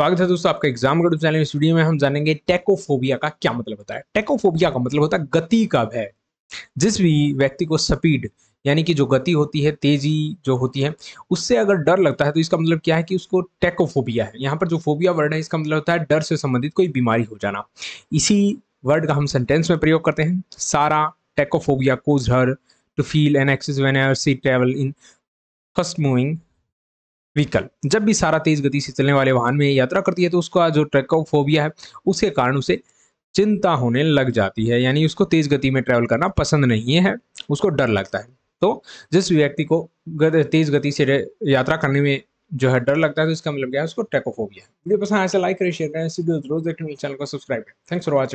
स्वागत है दोस्तों आपका एग्जाम गढ़ चैनल इस वीडियो में हम जानेंगे टेकोफोबिया का क्या मतलब होता है टेकोफोबिया का मतलब होता है गति का भय जिस भी व्यक्ति को स्पीड यानी कि जो गति होती है तेजी जो होती है उससे अगर डर लगता है तो इसका मतलब क्या है कि उसको टेकोफोबिया है यहाँ पर जो फोबिया वर्ड है इसका मतलब होता है डर से संबंधित कोई बीमारी हो जाना इसी वर्ड का हम सेंटेंस में प्रयोग करते हैं सारा टेकोफोबिया को झर to feel an axis when see travel in first moving vehicle जब भी सारा तेज गति से चलने वाले वाहन में यात्रा करती है तो उसका जो फोबिया है उसके कारण उसे चिंता होने लग जाती है यानी उसको तेज गति में ट्रेवल करना पसंद नहीं है उसको डर लगता है तो जिस व्यक्ति को तेज गति से यात्रा करने में जो है डर लगता है तो इसका मतलब क्या है उसको है वीडियो पसंद ऐसे लाइक करें शेयर करें रोज देखने चैनल को सब्सक्राइब करें थैंक्स फॉर वॉचिंग